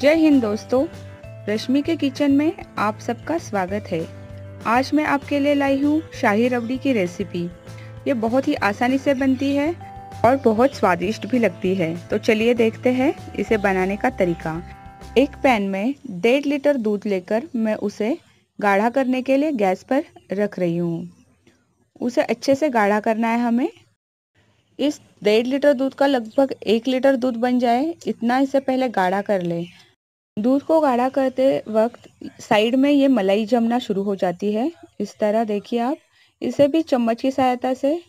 जय हिंद दोस्तों रश्मि के किचन में आप सबका स्वागत है आज मैं आपके लिए लाई हूँ शाही रबड़ी की रेसिपी ये बहुत ही आसानी से बनती है और बहुत स्वादिष्ट भी लगती है तो चलिए देखते हैं इसे बनाने का तरीका एक पैन में डेढ़ लीटर दूध लेकर मैं उसे गाढ़ा करने के लिए गैस पर रख रही हूँ उसे अच्छे से गाढ़ा करना है हमें इस डेढ़ लीटर दूध का लगभग एक लीटर दूध बन जाए इतना इसे पहले गाढ़ा कर लें दूध को गाढ़ा करते वक्त साइड में ये मलाई जमना शुरू हो जाती है इस तरह देखिए आप इसे भी चम्मच की सहायता से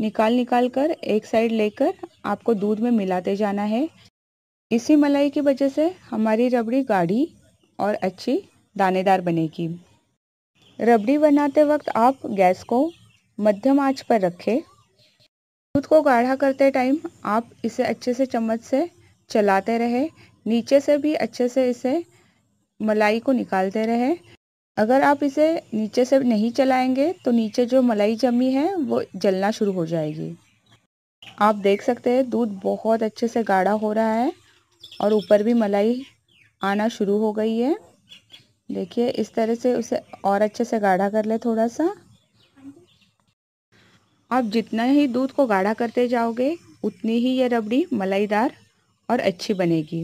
निकाल निकाल कर एक साइड लेकर आपको दूध में मिलाते जाना है इसी मलाई की वजह से हमारी रबड़ी गाढ़ी और अच्छी दानेदार बनेगी रबड़ी बनाते वक्त आप गैस को मध्यम आंच पर रखें दूध को गाढ़ा करते टाइम आप इसे अच्छे से चम्मच से चलाते रहे नीचे से भी अच्छे से इसे मलाई को निकालते रहे अगर आप इसे नीचे से नहीं चलाएंगे तो नीचे जो मलाई जमी है वो जलना शुरू हो जाएगी आप देख सकते हैं दूध बहुत अच्छे से गाढ़ा हो रहा है और ऊपर भी मलाई आना शुरू हो गई है देखिए इस तरह से उसे और अच्छे से गाढ़ा कर ले थोड़ा सा आप जितना ही दूध को गाढ़ा करते जाओगे उतनी ही ये रबड़ी मलाईदार और अच्छी बनेगी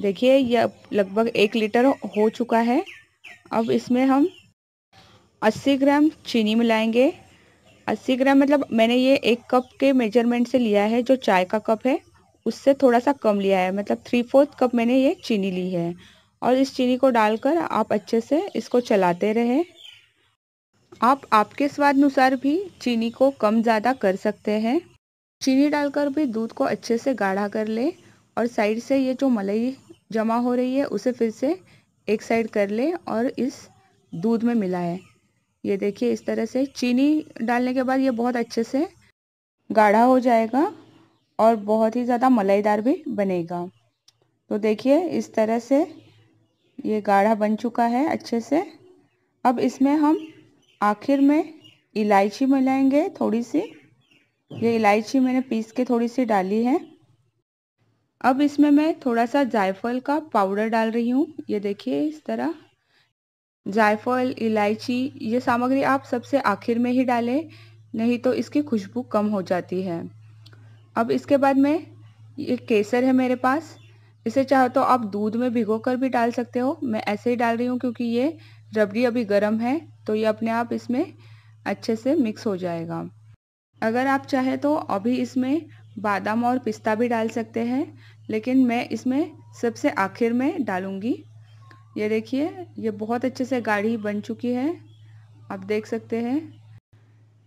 देखिए यह लगभग एक लीटर हो चुका है अब इसमें हम 80 ग्राम चीनी मिलाएंगे 80 ग्राम मतलब मैंने ये एक कप के मेजरमेंट से लिया है जो चाय का कप है उससे थोड़ा सा कम लिया है मतलब थ्री फोर्थ कप मैंने ये चीनी ली है और इस चीनी को डालकर आप अच्छे से इसको चलाते रहें आप आपके स्वाद अनुसार भी चीनी को कम ज़्यादा कर सकते हैं चीनी डालकर भी दूध को अच्छे से गाढ़ा कर ले और साइड से ये जो मलाई जमा हो रही है उसे फिर से एक साइड कर ले और इस दूध में मिलाएं ये देखिए इस तरह से चीनी डालने के बाद ये बहुत अच्छे से गाढ़ा हो जाएगा और बहुत ही ज़्यादा मलाईदार भी बनेगा तो देखिए इस तरह से ये गाढ़ा बन चुका है अच्छे से अब इसमें हम आखिर में इलायची मिलाएंगे थोड़ी सी ये इलायची मैंने पीस के थोड़ी सी डाली है अब इसमें मैं थोड़ा सा जायफल का पाउडर डाल रही हूँ ये देखिए इस तरह जायफल इलायची ये सामग्री आप सबसे आखिर में ही डालें नहीं तो इसकी खुशबू कम हो जाती है अब इसके बाद में ये केसर है मेरे पास इसे चाहो तो आप दूध में भिगो कर भी डाल सकते हो मैं ऐसे ही डाल रही हूँ क्योंकि ये रबड़ी अभी गर्म है तो ये अपने आप इसमें अच्छे से मिक्स हो जाएगा अगर आप चाहें तो अभी इसमें बादाम और पिस्ता भी डाल सकते हैं लेकिन मैं इसमें सबसे आखिर में डालूंगी ये देखिए ये बहुत अच्छे से गाढ़ी बन चुकी है आप देख सकते हैं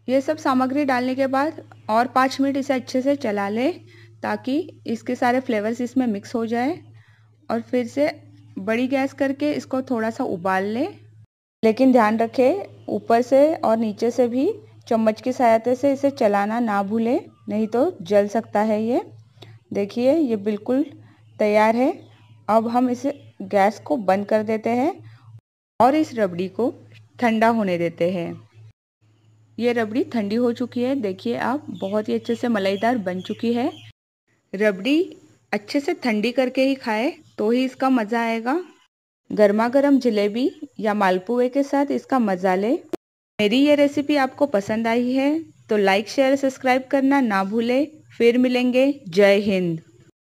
ये सब सामग्री डालने के बाद और पाँच मिनट इसे अच्छे से चला लें ताकि इसके सारे फ्लेवर्स इसमें मिक्स हो जाए और फिर से बड़ी गैस करके इसको थोड़ा सा उबाल लें लेकिन ध्यान रखें ऊपर से और नीचे से भी चम्मच की सहायता से इसे चलाना ना भूलें नहीं तो जल सकता है ये देखिए ये बिल्कुल तैयार है अब हम इसे गैस को बंद कर देते हैं और इस रबड़ी को ठंडा होने देते हैं ये रबड़ी ठंडी हो चुकी है देखिए आप बहुत ही अच्छे से मलाईदार बन चुकी है रबड़ी अच्छे से ठंडी करके ही खाए तो ही इसका मज़ा आएगा गर्मा गर्म जलेबी या मालपुए के साथ इसका मज़ा लें मेरी ये रेसिपी आपको पसंद आई है तो लाइक शेयर सब्सक्राइब करना ना भूलें फिर मिलेंगे जय हिंद